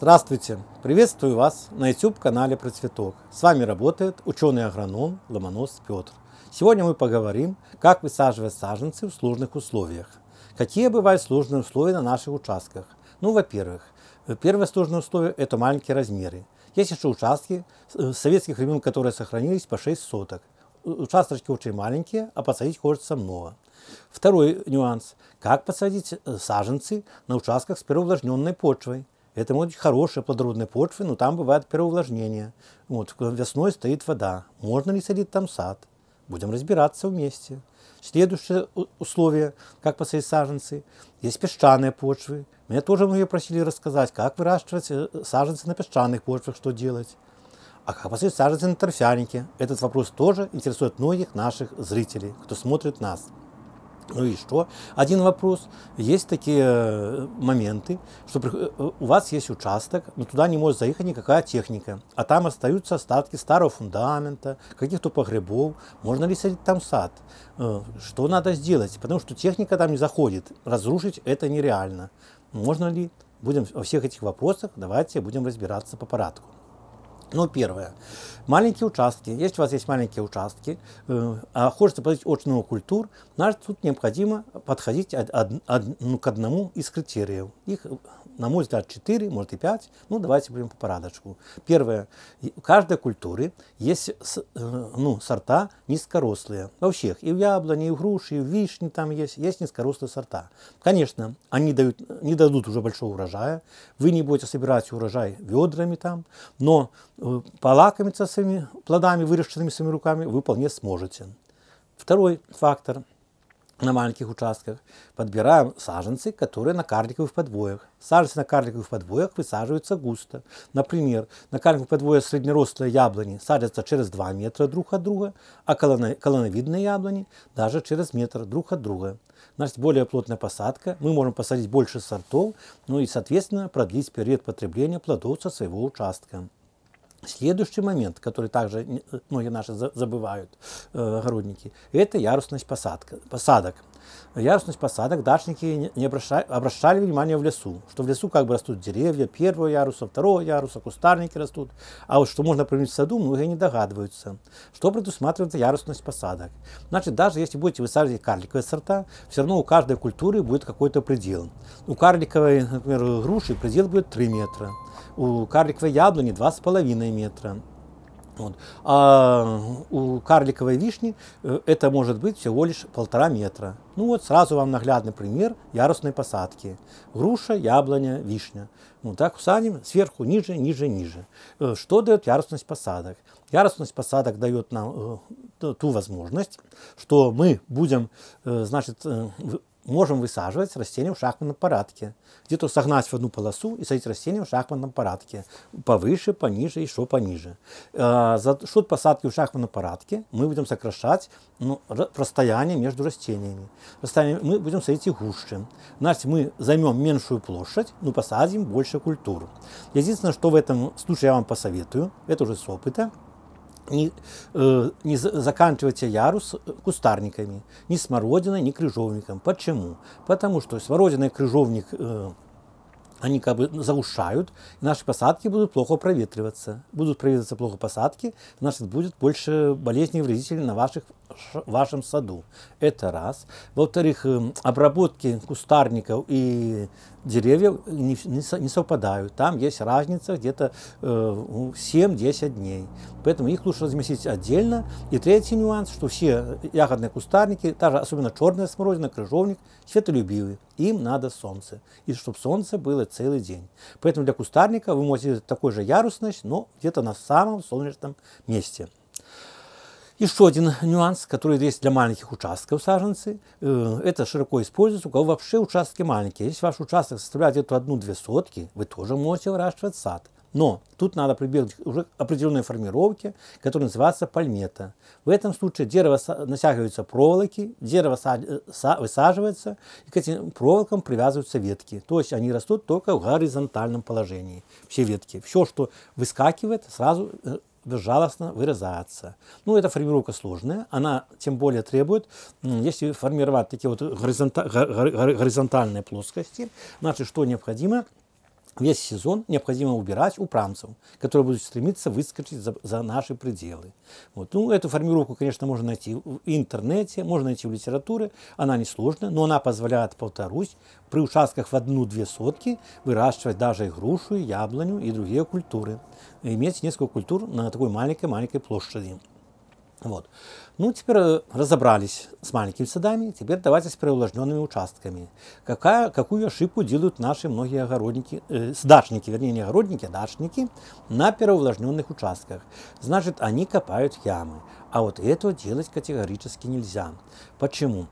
Здравствуйте! Приветствую вас на YouTube-канале про цветок. С вами работает ученый-агроном Ломонос Петр. Сегодня мы поговорим, как высаживать саженцы в сложных условиях. Какие бывают сложные условия на наших участках? Ну, во-первых, первое сложное условие – это маленькие размеры. Есть еще участки э, советских времен, которые сохранились по 6 соток. Участочки очень маленькие, а посадить хочется много. Второй нюанс – как посадить э, саженцы на участках с переувлажненной почвой – это может быть хорошая плодородная почва, но там бывает первоувлажнение. Вот, весной стоит вода. Можно ли садить там сад? Будем разбираться вместе. Следующее условие, как посадить саженцы. Есть песчаные почвы. Меня тоже многие просили рассказать, как выращивать э, саженцы на песчаных почвах, что делать. А как посадить саженцы на торфянике? Этот вопрос тоже интересует многих наших зрителей, кто смотрит нас. Ну и что? Один вопрос. Есть такие э, моменты, что э, у вас есть участок, но туда не может заехать никакая техника, а там остаются остатки старого фундамента, каких-то погребов. Можно ли садить там сад? Э, что надо сделать? Потому что техника там не заходит. Разрушить это нереально. Можно ли? Будем во всех этих вопросах, давайте будем разбираться по порядку. Ну, первое. Маленькие участки. Если у вас есть маленькие участки, э, а хочется подойти очень много культур, значит, тут необходимо подходить ну, к одному из критериев. Их, на мой взгляд, 4, может и 5. Ну, давайте будем по порядочку. Первое. У каждой культуры есть э, ну, сорта низкорослые. Во всех. И в яблоне, и в груши, и в вишне там есть. Есть низкорослые сорта. Конечно, они дают, не дадут уже большого урожая. Вы не будете собирать урожай ведрами там. Но полакомиться своими плодами, выращенными своими руками, вы вполне сможете. Второй фактор на маленьких участках. Подбираем саженцы, которые на карликовых подвоях. Саженцы на карликовых подвоях высаживаются густо. Например, на карликовых подвоях среднерослые яблони садятся через 2 метра друг от друга, а колоновидные яблони даже через метр друг от друга. Значит, более плотная посадка, мы можем посадить больше сортов, ну и, соответственно, продлить период потребления плодов со своего участка. Следующий момент, который также э, многие наши забывают, э, огородники, это ярусность посадка, посадок ярусность посадок дачники не обращали, обращали внимания в лесу, что в лесу как бы растут деревья первого яруса, второго яруса, кустарники растут, а вот что можно применить в саду, многие не догадываются, что предусматривает ярусность посадок. Значит, даже если будете высаживать карликовые сорта, все равно у каждой культуры будет какой-то предел. У карликовой, например, груши предел будет 3 метра, у карликовой яблони 2,5 метра, вот. А у карликовой вишни э, это может быть всего лишь полтора метра. Ну вот сразу вам наглядный пример ярусной посадки. Груша, яблоня, вишня. Ну так садим сверху, ниже, ниже, ниже. Э, что дает ярусность посадок? Ярусность посадок дает нам э, ту возможность, что мы будем, э, значит, можем высаживать растения в шахматном порядке. Где-то согнать в одну полосу и садить растения в шахматном порядке. Повыше, пониже, еще пониже. Э, за счет посадки в шахматном порядке мы будем сокращать ну, расстояние между растениями. Расстояние мы будем садить и гуще. Значит, мы займем меньшую площадь, но посадим больше культур. Единственное, что в этом случае я вам посоветую, это уже с опыта, не, э, не заканчивайте ярус э, кустарниками, ни смородиной, ни крыжовником. Почему? Потому что смородина и крыжовник э, они как бы заушают, и наши посадки будут плохо проветриваться. Будут проветриваться плохо посадки, значит, будет больше болезней вредителей на ваших вашем саду. Это раз. Во-вторых, эм, обработки кустарников и деревьев не, не совпадают. Там есть разница где-то 7-10 э, дней. Поэтому их лучше разместить отдельно. И третий нюанс, что все э, ягодные кустарники, даже особенно черная смородина, крыжовник, светолюбивые. Им надо солнце. И чтобы солнце было целый день. Поэтому для кустарника вы можете такой же ярусность, но где-то на самом солнечном месте. Еще один нюанс, который есть для маленьких участков саженцы, э, это широко используется, у кого вообще участки маленькие. Если ваш участок составляет где-то одну-две сотки, вы тоже можете выращивать сад. Но тут надо прибегнуть уже к определенной формировке, которая называется пальмета. В этом случае дерево натягиваются проволоки, дерево э, высаживается, и к этим проволокам привязываются ветки. То есть они растут только в горизонтальном положении, все ветки. Все, что выскакивает, сразу э, безжалостно вырезаться. Ну, эта формировка сложная, она тем более требует, если формировать такие вот горизонта, горизонтальные плоскости, значит, что необходимо – Весь сезон необходимо убирать управцев, которые будут стремиться выскочить за, за наши пределы. Вот. Ну, эту формировку, конечно, можно найти в интернете, можно найти в литературе. Она несложная, но она позволяет, повторюсь, при участках в одну-две сотки выращивать даже и грушу, и яблоню и другие культуры. И иметь несколько культур на такой маленькой-маленькой площади. Вот. Ну, теперь э, разобрались с маленькими садами, теперь давайте с преувлажненными участками. Какая, какую ошибку делают наши многие огородники, э, дачники, вернее, не огородники, а дачники на переувлажненных участках? Значит, они копают ямы, а вот этого делать категорически нельзя. Почему?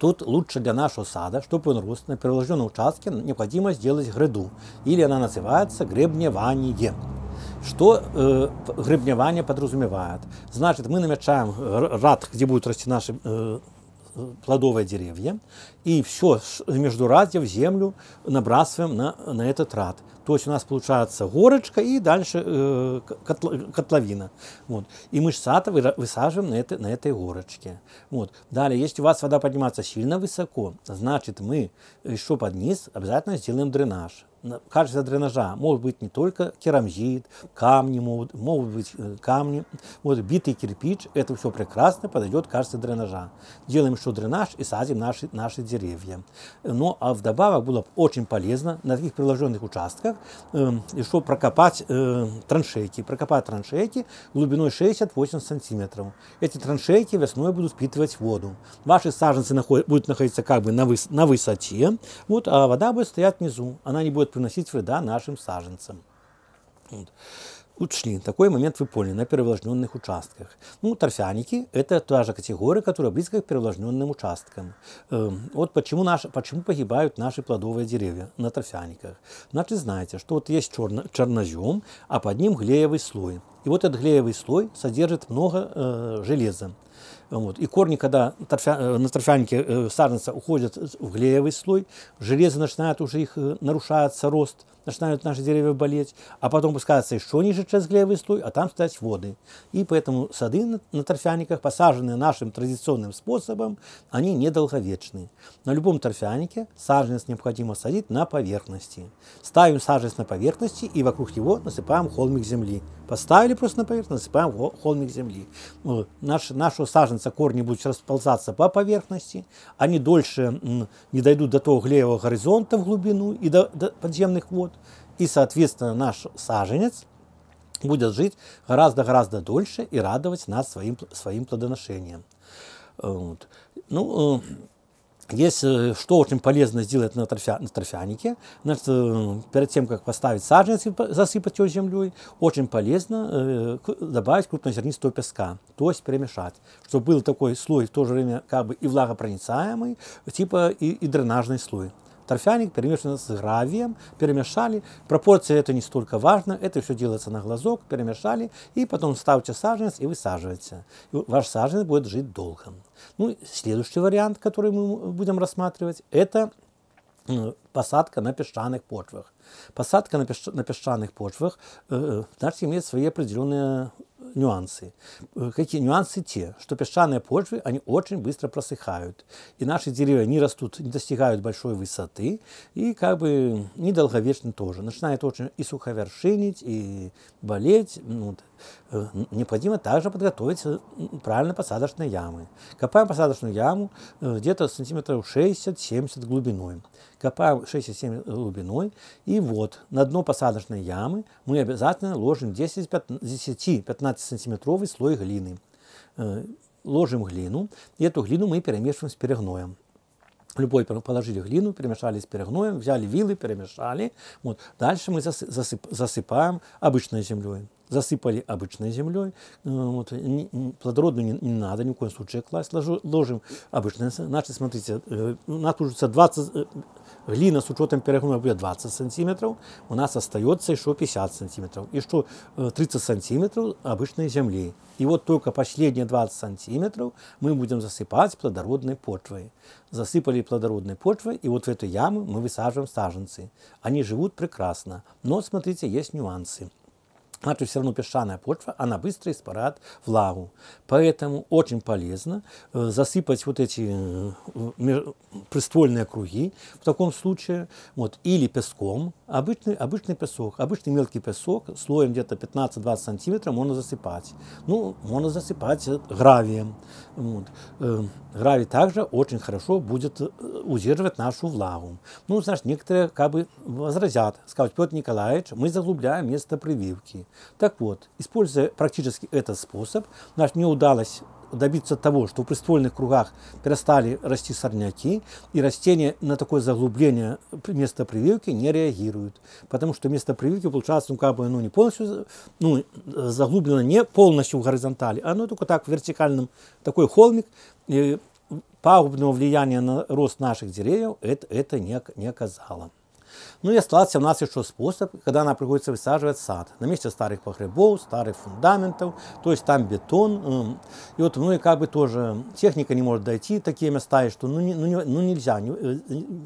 Тут лучше для нашего сада, чтобы он рос на переувлажненном участке, необходимо сделать гряду, или она называется гребневание. Что э, гребневание подразумевает? Значит, мы намечаем рад, где будут расти наши э, плодовые деревья, и все между радьев, землю набрасываем на, на этот рад то есть у нас получается горочка и дальше э, котло, котловина. Вот. И мы сата высаживаем на, это, на этой горочке. Вот. Далее, если у вас вода поднимается сильно высоко, значит мы еще под низ обязательно сделаем дренаж качество дренажа может быть не только керамзит, камни могут, могут быть э, камни, вот битый кирпич, это все прекрасно подойдет качество дренажа. Делаем еще дренаж и садим наши, наши деревья. Ну а вдобавок было очень полезно на таких приложенных участках Эм, и что прокопать э, траншейки. Прокопать траншейки глубиной 68 сантиметров. Эти траншейки весной будут впитывать воду. Ваши саженцы наход... будут находиться как бы на, выс... на высоте, вот, а вода будет стоять внизу. Она не будет приносить вреда нашим саженцам. Вот. Учли, такой момент вы поняли на перевлажненных участках. Ну, торфяники – это та же категория, которая близка к перевлажненным участкам. Эм, вот почему, наши, почему погибают наши плодовые деревья на торфяниках. Значит, знаете, что вот есть черно, чернозем, а под ним глеевый слой. И вот этот глеевый слой содержит много э, железа. Вот. И корни, когда э, на торфянике э, саженца уходят в глеевый слой, железо начинает уже их э, нарушаться рост, начинают наши деревья болеть, а потом пускается еще ниже через глеевый слой, а там стоят воды. И поэтому сады на, торфяниках, посаженные нашим традиционным способом, они недолговечны. На любом торфянике саженец необходимо садить на поверхности. Ставим саженец на поверхности и вокруг его насыпаем холмик земли. Поставили просто на поверхность, насыпаем холмик земли. Вот. Наш, нашу саженец конца корни будут расползаться по поверхности, они дольше не дойдут до того глеевого горизонта в глубину и до, до подземных вод, и, соответственно, наш саженец будет жить гораздо-гораздо дольше и радовать нас своим, своим плодоношением. Вот. Ну, э, есть э, что очень полезно сделать на, торфя, на торфянике. Значит, э, перед тем, как поставить саженец и засыпать ее землей, очень полезно э, добавить крупнозернистого песка, то есть перемешать, чтобы был такой слой в то же время как бы и влагопроницаемый, типа и, и дренажный слой торфяник перемешан с гравием, перемешали. Пропорции это не столько важно, это все делается на глазок, перемешали, и потом ставьте саженец и высаживаете, И ваш саженец будет жить долго. Ну, следующий вариант, который мы будем рассматривать, это э, посадка на песчаных почвах. Посадка на, песч... на песчаных почвах э, э значит, имеет свои определенные нюансы. Э, какие нюансы те, что песчаные почвы, они очень быстро просыхают. И наши деревья не растут, не достигают большой высоты, и как бы недолговечны тоже. Начинает очень и суховершинить, и болеть. Ну, э, необходимо также подготовить э, правильно посадочные ямы. Копаем посадочную яму где-то сантиметров 60-70 глубиной. Копаем 67 глубиной, и вот на дно посадочной ямы мы обязательно ложим 10-15 15-сантиметровый слой глины. Э, ложим глину, и эту глину мы перемешиваем с перегноем. Любой положили глину, перемешали с перегноем, взяли вилы, перемешали. Вот. Дальше мы засыпаем обычной землей засыпали обычной землей, э, вот, не, плодородную не, не надо ни в коем случае класть, ложу, ложим обычно. Значит, смотрите, э, у нас уже 20, э, глина с учетом перегноя будет 20 сантиметров, у нас остается еще 50 сантиметров, и что 30 сантиметров обычной земли. И вот только последние 20 сантиметров мы будем засыпать плодородной почвой. Засыпали плодородной почвой, и вот в эту яму мы высаживаем саженцы. Они живут прекрасно, но, смотрите, есть нюансы она же все равно песчаная почва, она быстро испарает влагу. Поэтому очень полезно э, засыпать вот эти э, приствольные круги в таком случае, вот, или песком, обычный, обычный песок, обычный мелкий песок, слоем где-то 15-20 сантиметров можно засыпать. Ну, можно засыпать э, гравием. Вот. Гравий эм, также очень хорошо будет э, удерживать нашу влагу. Ну, значит, некоторые как бы возразят, скажут, Петр Николаевич, мы заглубляем место прививки. Так вот, используя практически этот способ, значит, не удалось добиться того, что в приствольных кругах перестали расти сорняки, и растения на такое заглубление места прививки не реагируют. Потому что место прививки получается, ну, как бы, оно ну, не полностью, ну, заглублено не полностью в горизонтали, оно а, ну, только так в вертикальном, такой холмик, и пагубного влияния на рост наших деревьев это, это не, не оказало. Ну и остался у нас еще способ, когда нам приходится высаживать сад. На месте старых погребов, старых фундаментов, то есть там бетон. И вот, ну и как бы тоже техника не может дойти, такие места, что ну, не, ну, ну нельзя не,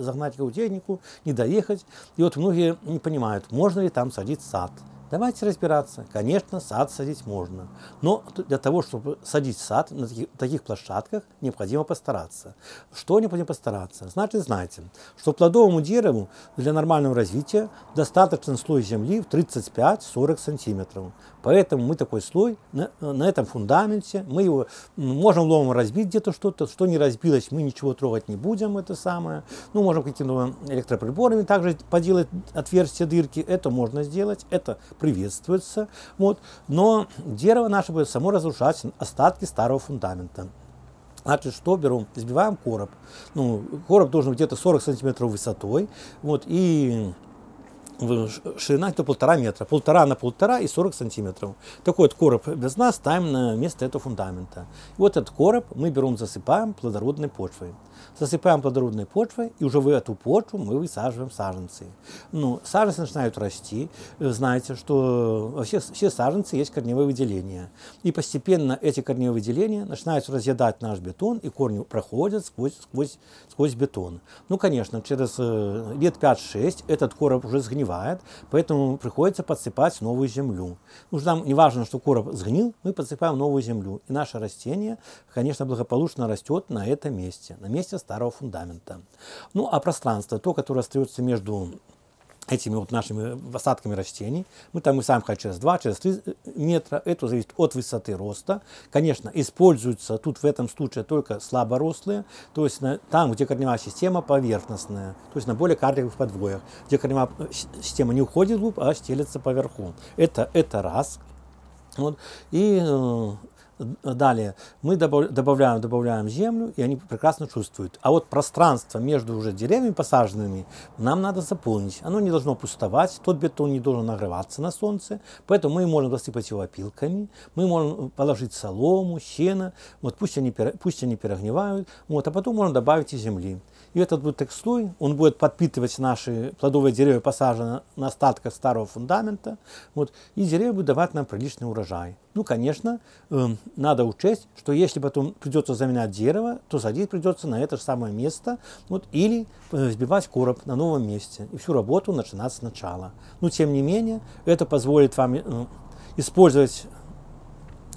загнать его технику, не доехать. И вот многие не понимают, можно ли там садить сад. Давайте разбираться. Конечно, сад садить можно. Но для того, чтобы садить сад на таких, таких площадках, необходимо постараться. Что необходимо постараться? Значит, знаете, что плодовому дереву для нормального развития достаточно слой земли в 35-40 сантиметров. Поэтому мы такой слой на, на этом фундаменте, мы его можем ломом разбить где-то что-то, что не разбилось, мы ничего трогать не будем, это самое. Ну, можем какими-то электроприборами также поделать отверстия, дырки, это можно сделать, это приветствуется. Вот. Но дерево наше будет само разрушать остатки старого фундамента. Значит, что берем? Сбиваем короб. Ну, короб должен быть где-то 40 сантиметров высотой. Вот, и ширина это полтора метра, полтора на полтора и 40 сантиметров. Такой вот короб без нас ставим на э, место этого фундамента. И вот этот короб мы берем, засыпаем плодородной почвой засыпаем плодородной почвой, и уже в эту почву мы высаживаем саженцы. Ну, саженцы начинают расти. Вы знаете, что вообще все саженцы есть корневые выделения. И постепенно эти корневые выделения начинают разъедать наш бетон, и корни проходят сквозь, сквозь, сквозь бетон. Ну, конечно, через э, лет 5-6 этот короб уже сгнивает, поэтому приходится подсыпать новую землю. Ну, нам не важно, что короб сгнил, мы подсыпаем новую землю. И наше растение, конечно, благополучно растет на этом месте, на месте части старого фундамента. Ну а пространство, то, которое остается между этими вот нашими осадками растений. Мы там и сам хотим через 2, через 3 э, метра. Это зависит от высоты роста. Конечно, используются тут в этом случае только слаборослые, то есть на, там, где корневая система поверхностная, то есть на более карликовых подвоях, где корневая э, система не уходит вглубь, а стелится поверху. Это, это раз. Вот. И э, Далее мы добавляем, добавляем землю, и они прекрасно чувствуют. А вот пространство между уже деревьями посаженными нам надо заполнить. Оно не должно пустовать, тот бетон не должен нагреваться на солнце, поэтому мы можем засыпать его опилками, мы можем положить солому, сено, вот пусть они, пусть они перегнивают, вот, а потом можем добавить и земли. И этот будет так слой, он будет подпитывать наши плодовые деревья, посаженные на остатках старого фундамента, вот, и деревья будут давать нам приличный урожай. Ну, конечно, э, надо учесть, что если потом придется заменять дерево, то садить придется на это же самое место, вот, или э, сбивать короб на новом месте и всю работу начинать сначала. Но, тем не менее, это позволит вам э, использовать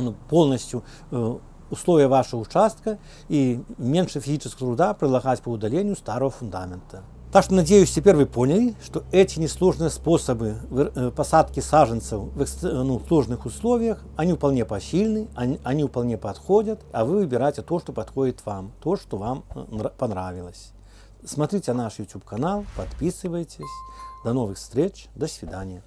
э, полностью э, условия вашего участка и меньше физического труда прилагать по удалению старого фундамента. Так что, надеюсь, теперь вы поняли, что эти несложные способы э, посадки саженцев в э, ну, сложных условиях, они вполне посильны, они, они вполне подходят, а вы выбираете то, что подходит вам, то, что вам э, понравилось. Смотрите наш YouTube-канал, подписывайтесь. До новых встреч, до свидания.